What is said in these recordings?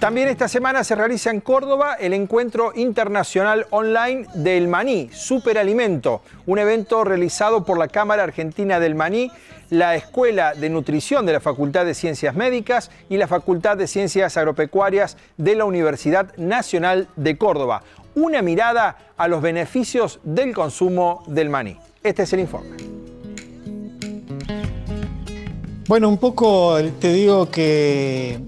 También esta semana se realiza en Córdoba el encuentro internacional online del maní, Superalimento, un evento realizado por la Cámara Argentina del Maní, la Escuela de Nutrición de la Facultad de Ciencias Médicas y la Facultad de Ciencias Agropecuarias de la Universidad Nacional de Córdoba. Una mirada a los beneficios del consumo del maní. Este es el informe. Bueno, un poco te digo que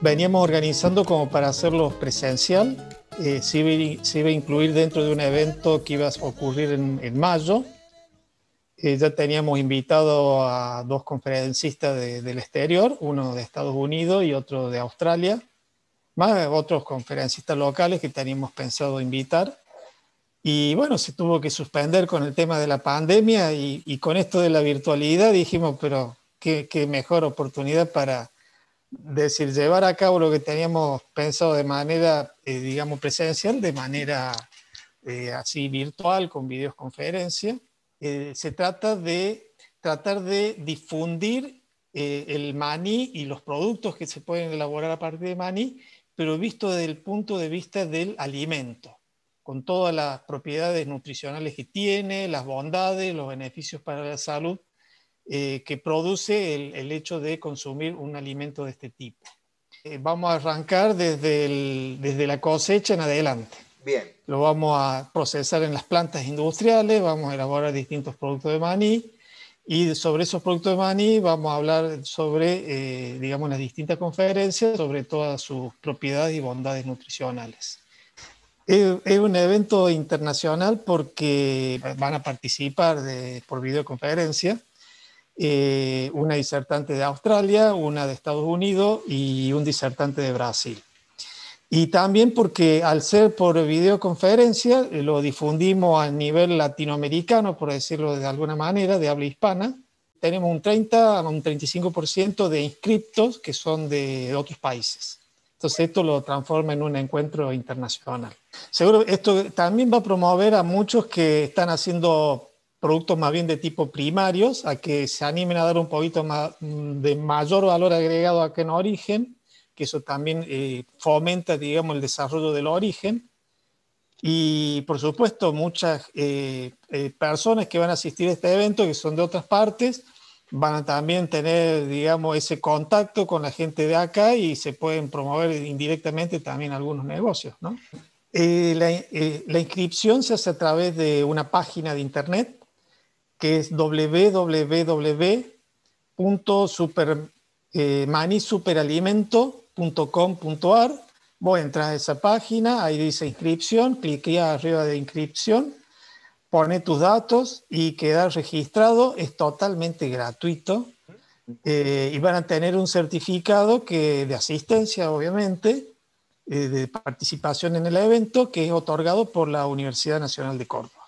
veníamos organizando como para hacerlo presencial. Eh, se, iba, a incluir dentro de un evento que iba a ocurrir en, mayo. Eh, ya teníamos invitado a dos conferencistas del exterior, uno de Estados Unidos y otro de Australia, más otros conferencistas locales que teníamos pensado invitar. Y bueno, se tuvo que suspender con el tema de la pandemia y, con esto de la virtualidad dijimos, pero qué mejor oportunidad para decir, llevar a cabo lo que teníamos pensado de manera, eh, digamos, presencial, de manera eh, así virtual, con videoconferencia. Eh, se trata de tratar de difundir el maní y los productos que se pueden elaborar a partir de maní, pero visto desde el punto de vista del alimento, con todas las propiedades nutricionales que tiene, las bondades, los beneficios para la salud eh, que produce el, hecho de consumir un alimento de este tipo. Eh, vamos a arrancar desde, desde la cosecha en adelante. Bien. Lo vamos a procesar en las plantas industriales, vamos a elaborar distintos productos de maní y sobre esos productos de maní vamos a hablar sobre, eh, digamos, las distintas conferencias, sobre todas sus propiedades y bondades nutricionales. Es un evento internacional porque van a participar por videoconferencia eh, una disertante de Australia, una de Estados Unidos y un disertante de Brasil. Y también porque al ser por videoconferencia, eh, lo difundimos a nivel latinoamericano, por decirlo de alguna manera, de habla hispana. Tenemos un 30 a un 35% de inscriptos que son de otros países. Entonces esto lo transforma en un encuentro internacional. Seguro esto también va a promover a muchos que están haciendo productos más bien de tipo primarios, a que se animen a dar un poquito más mm, de mayor valor agregado a que en origen, que eso también eh, fomenta, digamos, el desarrollo del origen. Y por supuesto, muchas eh, eh, personas que van a asistir a este evento, que son de otras partes, van a también tener, digamos, ese contacto con la gente de acá y se pueden promover indirectamente también algunos negocios, ¿no? la, inscripción se hace a través de una página de internet que es eh, Voy Vos entras a esa página, ahí dice inscripción, clique arriba de inscripción, pone tus datos y queda registrado, es totalmente gratuito. Eh, y van a tener un certificado que, de asistencia, obviamente, eh, de participación en el evento, que es otorgado por la Universidad Nacional de Córdoba.